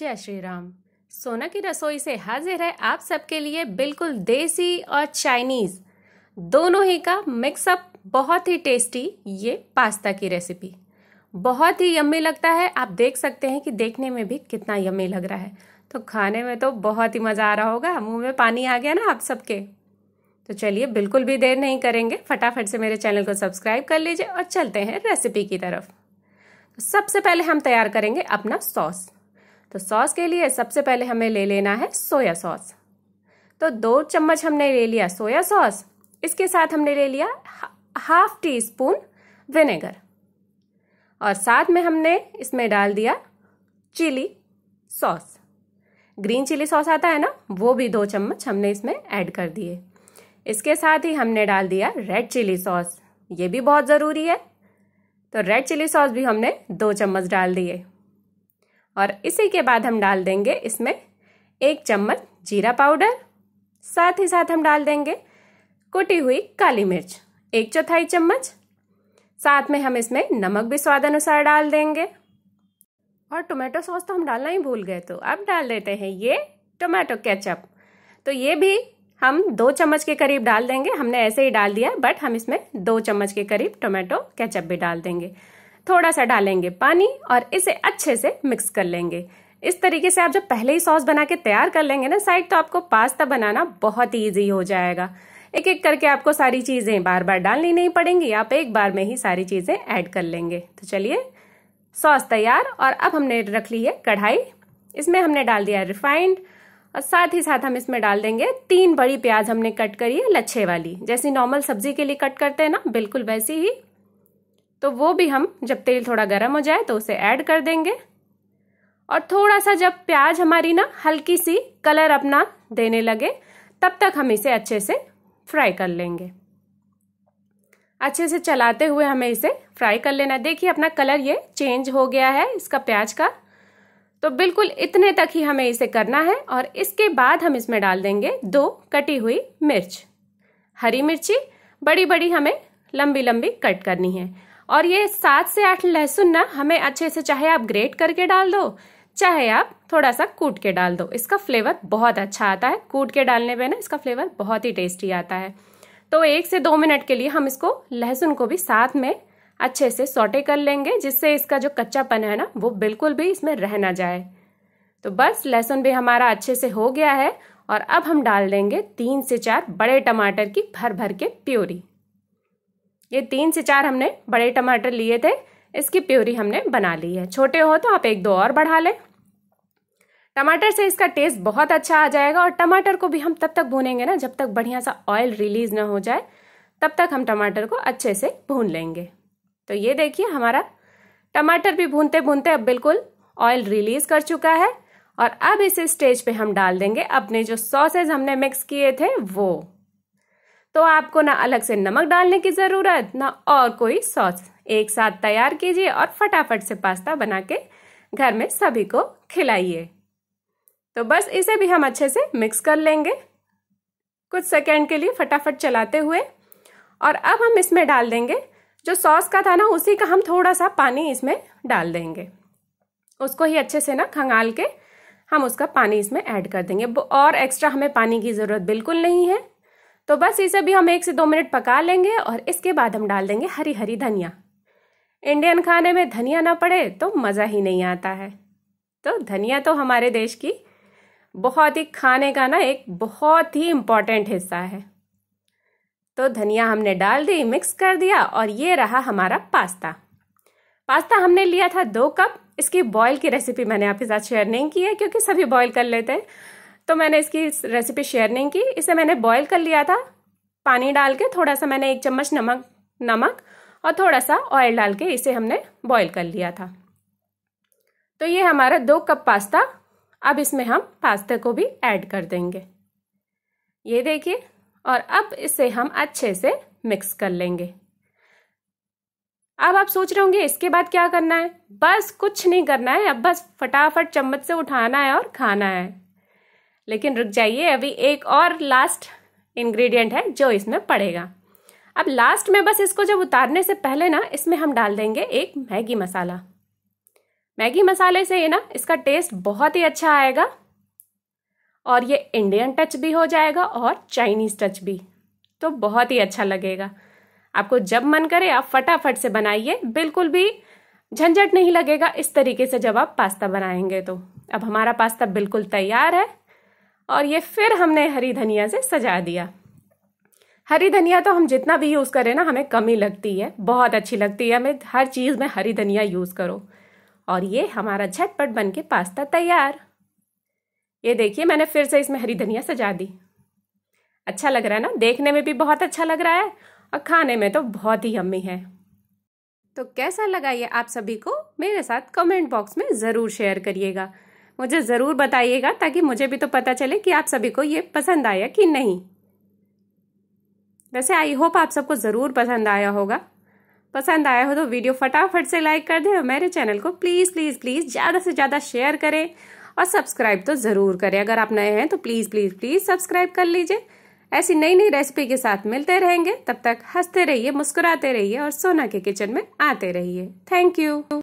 जय श्री राम सोना की रसोई से हाजिर है आप सबके लिए बिल्कुल देसी और चाइनीज दोनों ही का मिक्सअप बहुत ही टेस्टी ये पास्ता की रेसिपी बहुत ही यम्मी लगता है आप देख सकते हैं कि देखने में भी कितना यम्मी लग रहा है तो खाने में तो बहुत ही मज़ा आ रहा होगा मुंह में पानी आ गया ना आप सबके तो चलिए बिल्कुल भी देर नहीं करेंगे फटाफट से मेरे चैनल को सब्सक्राइब कर लीजिए और चलते हैं रेसिपी की तरफ तो सबसे पहले हम तैयार करेंगे अपना सॉस तो सॉस के लिए सबसे पहले हमें ले लेना है सोया सॉस तो दो चम्मच हमने ले लिया सोया सॉस इसके साथ हमने ले लिया हाफ टी स्पून विनेगर और साथ में हमने इसमें डाल दिया chilli sauce green chilli sauce आता है ना वो भी दो चम्मच हमने इसमें ऐड कर दिए इसके साथ ही हमने डाल दिया रेड चिली सॉस ये भी बहुत ज़रूरी है तो रेड चिली सॉस भी हमने दो चम्मच डाल दिए और इसी के बाद हम डाल देंगे इसमें एक चम्मच जीरा पाउडर साथ ही साथ हम डाल देंगे कुटी हुई काली मिर्च एक चौथाई चम्मच साथ में हम इसमें नमक भी स्वाद अनुसार डाल देंगे और टोमेटो सॉस तो हम डालना ही भूल गए तो अब डाल देते हैं ये टोमेटो केचप तो ये भी हम दो चम्मच के करीब डाल देंगे हमने ऐसे ही डाल दिया बट हम इसमें दो चम्मच के करीब टोमेटो केचप भी डाल देंगे थोड़ा सा डालेंगे पानी और इसे अच्छे से मिक्स कर लेंगे इस तरीके से आप जब पहले ही सॉस बना के तैयार कर लेंगे ना साइड तो आपको पास्ता बनाना बहुत ईजी हो जाएगा एक एक करके आपको सारी चीज़ें बार बार डालनी नहीं पड़ेंगी आप एक बार में ही सारी चीज़ें ऐड कर लेंगे तो चलिए सॉस तैयार और अब हमने रख ली है कढ़ाई इसमें हमने डाल दिया रिफाइंड और साथ ही साथ हम इसमें डाल देंगे तीन बड़ी प्याज हमने कट करी है लच्छे वाली जैसी नॉर्मल सब्जी के लिए कट करते हैं ना बिल्कुल वैसी ही तो वो भी हम जब तेल थोड़ा गर्म हो जाए तो उसे ऐड कर देंगे और थोड़ा सा जब प्याज हमारी ना हल्की सी कलर अपना देने लगे तब तक हम इसे अच्छे से फ्राई कर लेंगे अच्छे से चलाते हुए हमें इसे फ्राई कर लेना देखिए अपना कलर ये चेंज हो गया है इसका प्याज का तो बिल्कुल इतने तक ही हमें इसे करना है और इसके बाद हम इसमें डाल देंगे दो कटी हुई मिर्च हरी मिर्ची बड़ी बड़ी हमें लंबी लंबी कट करनी है और ये सात से आठ लहसुन ना हमें अच्छे से चाहे आप ग्रेट करके डाल दो चाहे आप थोड़ा सा कूट के डाल दो इसका फ्लेवर बहुत अच्छा आता है कूट के डालने पे ना इसका फ्लेवर बहुत ही टेस्टी आता है तो एक से दो मिनट के लिए हम इसको लहसुन को भी साथ में अच्छे से सोटे कर लेंगे जिससे इसका जो कच्चापन है ना वो बिल्कुल भी इसमें रह ना जाए तो बस लहसुन भी हमारा अच्छे से हो गया है और अब हम डाल देंगे तीन से चार बड़े टमाटर की भर भर के प्योरी ये तीन से चार हमने बड़े टमाटर लिए थे इसकी प्योरी हमने बना ली है छोटे हो तो आप एक दो और बढ़ा लें टमाटर से इसका टेस्ट बहुत अच्छा आ जाएगा और टमाटर को भी हम तब तक भूनेंगे ना जब तक बढ़िया सा ऑयल रिलीज ना हो जाए तब तक हम टमाटर को अच्छे से भून लेंगे तो ये देखिए हमारा टमाटर भी भूनते भूनते अब बिल्कुल ऑयल रिलीज कर चुका है और अब इस स्टेज पे हम डाल देंगे अपने जो सॉसेज हमने मिक्स किए थे वो तो आपको ना अलग से नमक डालने की ज़रूरत ना और कोई सॉस एक साथ तैयार कीजिए और फटाफट से पास्ता बना के घर में सभी को खिलाइए तो बस इसे भी हम अच्छे से मिक्स कर लेंगे कुछ सेकेंड के लिए फटाफट चलाते हुए और अब हम इसमें डाल देंगे जो सॉस का था ना उसी का हम थोड़ा सा पानी इसमें डाल देंगे उसको ही अच्छे से ना खंगाल के हम उसका पानी इसमें ऐड कर देंगे और एक्स्ट्रा हमें पानी की ज़रूरत बिल्कुल नहीं है तो बस इसे भी हम एक से दो मिनट पका लेंगे और इसके बाद हम डाल देंगे हरी हरी धनिया इंडियन खाने में धनिया ना पड़े तो मज़ा ही नहीं आता है तो धनिया तो हमारे देश की बहुत ही खाने का ना एक बहुत ही इम्पॉर्टेंट हिस्सा है तो धनिया हमने डाल दी मिक्स कर दिया और ये रहा हमारा पास्ता पास्ता हमने लिया था दो कप इसकी बॉयल की रेसिपी मैंने आपके साथ शेयर नहीं की है क्योंकि सभी बॉयल कर लेते हैं तो मैंने इसकी रेसिपी शेयर नहीं की इसे मैंने बॉईल कर लिया था पानी डाल के थोड़ा सा मैंने एक चम्मच नमक नमक और थोड़ा सा ऑयल डाल के इसे हमने बॉईल कर लिया था तो ये हमारा दो कप पास्ता अब इसमें हम पास्ते को भी ऐड कर देंगे ये देखिए और अब इसे हम अच्छे से मिक्स कर लेंगे अब आप सोच रहे होंगे इसके बाद क्या करना है बस कुछ नहीं करना है अब बस फटाफट चम्मच से उठाना है और खाना है लेकिन रुक जाइए अभी एक और लास्ट इंग्रेडिएंट है जो इसमें पड़ेगा अब लास्ट में बस इसको जब उतारने से पहले ना इसमें हम डाल देंगे एक मैगी मसाला मैगी मसाले से ये ना इसका टेस्ट बहुत ही अच्छा आएगा और ये इंडियन टच भी हो जाएगा और चाइनीज़ टच भी तो बहुत ही अच्छा लगेगा आपको जब मन करे आप फटाफट से बनाइए बिल्कुल भी झंझट नहीं लगेगा इस तरीके से जब आप पास्ता बनाएंगे तो अब हमारा पास्ता बिल्कुल तैयार है और ये फिर हमने हरी धनिया से सजा दिया हरी धनिया तो हम जितना भी यूज़ करें ना हमें कमी लगती है बहुत अच्छी लगती है हमें हर चीज़ में हरी धनिया यूज़ करो और ये हमारा झटपट बन के पास्ता तैयार ये देखिए मैंने फिर से इसमें हरी धनिया सजा दी अच्छा लग रहा है ना देखने में भी बहुत अच्छा लग रहा है और खाने में तो बहुत ही यम्मी है तो कैसा लगा ये आप सभी को मेरे साथ कमेंट बॉक्स में ज़रूर शेयर करिएगा मुझे ज़रूर बताइएगा ताकि मुझे भी तो पता चले कि आप सभी को ये पसंद आया कि नहीं वैसे आई होप आप सबको ज़रूर पसंद आया होगा पसंद आया हो तो वीडियो फटाफट से लाइक कर दें और मेरे चैनल को प्लीज़ प्लीज़ प्लीज़ ज़्यादा से ज़्यादा शेयर करें और सब्सक्राइब तो ज़रूर करें अगर आप नए हैं तो प्लीज़ प्लीज़ प्लीज़ सब्सक्राइब कर लीजिए ऐसी नई नई रेसिपी के साथ मिलते रहेंगे तब तक हंसते रहिए मुस्कुराते रहिए और सोना के किचन में आते रहिए थैंक यू